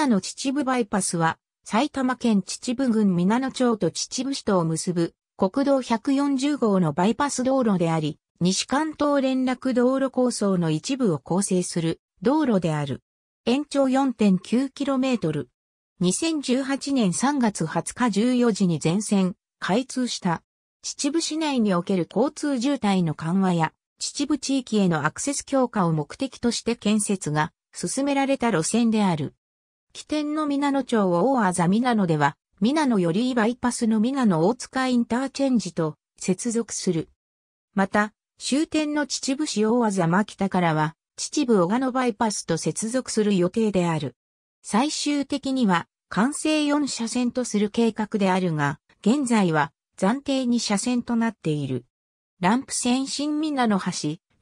北の秩父バイパスは、埼玉県秩父郡皆野町と秩父市とを結ぶ国道140号のバイパス道路であり、西関東連絡道路構想の一部を構成する道路である。延長 4.9km。2018年3月20日14時に全線開通した。秩父市内における交通渋滞の緩和や、秩父地域へのアクセス強化を目的として建設が進められた路線である。起点の皆野町を大あざ皆野では、皆野よりバイパスの皆野大塚インターチェンジと接続する。また、終点の秩父市大あざ牧田からは、秩父小賀野バイパスと接続する予定である。最終的には、完成4車線とする計画であるが、現在は暫定2車線となっている。ランプ線新皆野橋、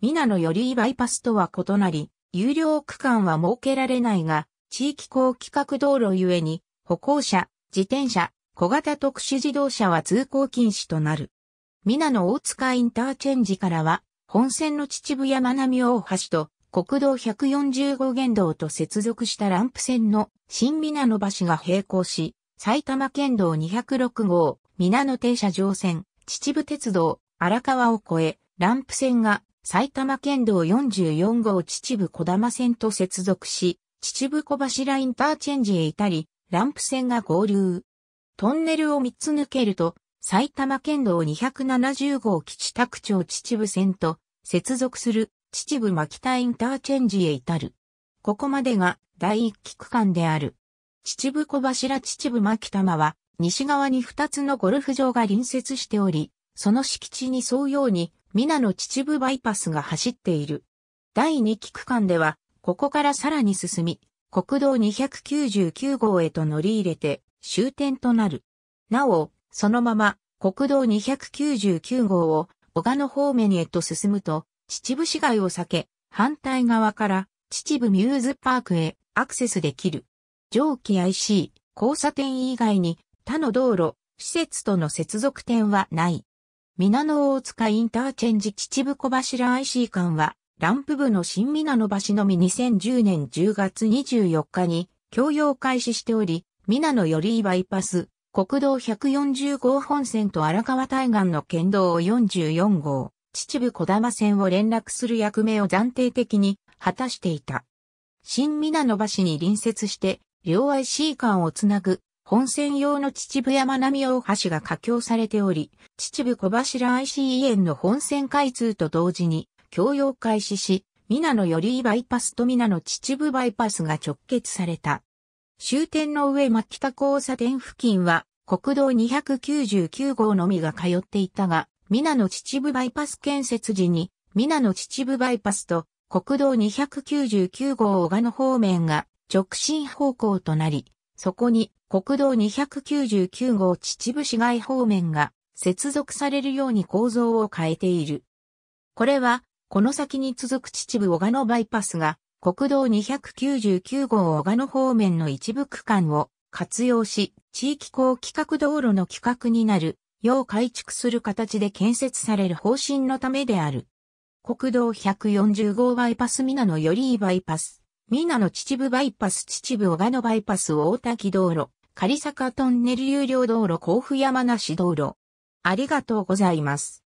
皆野よりバイパスとは異なり、有料区間は設けられないが、地域高規格道路ゆえに、歩行者、自転車、小型特殊自動車は通行禁止となる。皆の大塚インターチェンジからは、本線の秩父山並大橋と国道145原道と接続したランプ線の新皆野橋が並行し、埼玉県道206号、皆野停車場線、秩父鉄道、荒川を越え、ランプ線が埼玉県道44号秩父小玉線と接続し、秩父小柱インターチェンジへ至り、ランプ線が合流。トンネルを3つ抜けると、埼玉県道270号基地宅町秩父線と接続する秩父牧田インターチェンジへ至る。ここまでが第1期区間である。秩父小柱秩父牧間は西側に2つのゴルフ場が隣接しており、その敷地に沿うように、皆の秩父バイパスが走っている。第2期区間では、ここからさらに進み、国道299号へと乗り入れて終点となる。なお、そのまま国道299号を小賀の方面へと進むと、秩父市街を避け、反対側から秩父ミューズパークへアクセスできる。上記 IC 交差点以外に他の道路、施設との接続点はない。皆大塚インターチェンジ秩父小柱 IC 間はランプ部の新皆野橋のみ2010年10月24日に供用開始しており、皆野よりバイパス、国道140号本線と荒川対岸の県道44号、秩父小玉線を連絡する役目を暫定的に果たしていた。新皆野橋に隣接して、両 IC 間をつなぐ本線用の秩父山並大橋が架橋されており、秩父小柱 ICE 園の本線開通と同時に、供用開始し、ナのよりバイパスとナの秩父バイパスが直結された。終点の上牧田交差点付近は国道299号のみが通っていたが、ナの秩父バイパス建設時に、ナの秩父バイパスと国道299号小賀の方面が直進方向となり、そこに国道299号秩父市街方面が接続されるように構造を変えている。これはこの先に続く秩父小賀野バイパスが、国道299号小賀野方面の一部区間を活用し、地域高規格道路の規格になる、要改築する形で建設される方針のためである。国道140号バイパス皆野よりいバイパス、皆野秩父バイパス秩父小賀野バイパス大滝道路、仮坂トンネル有料道路甲府山梨道路。ありがとうございます。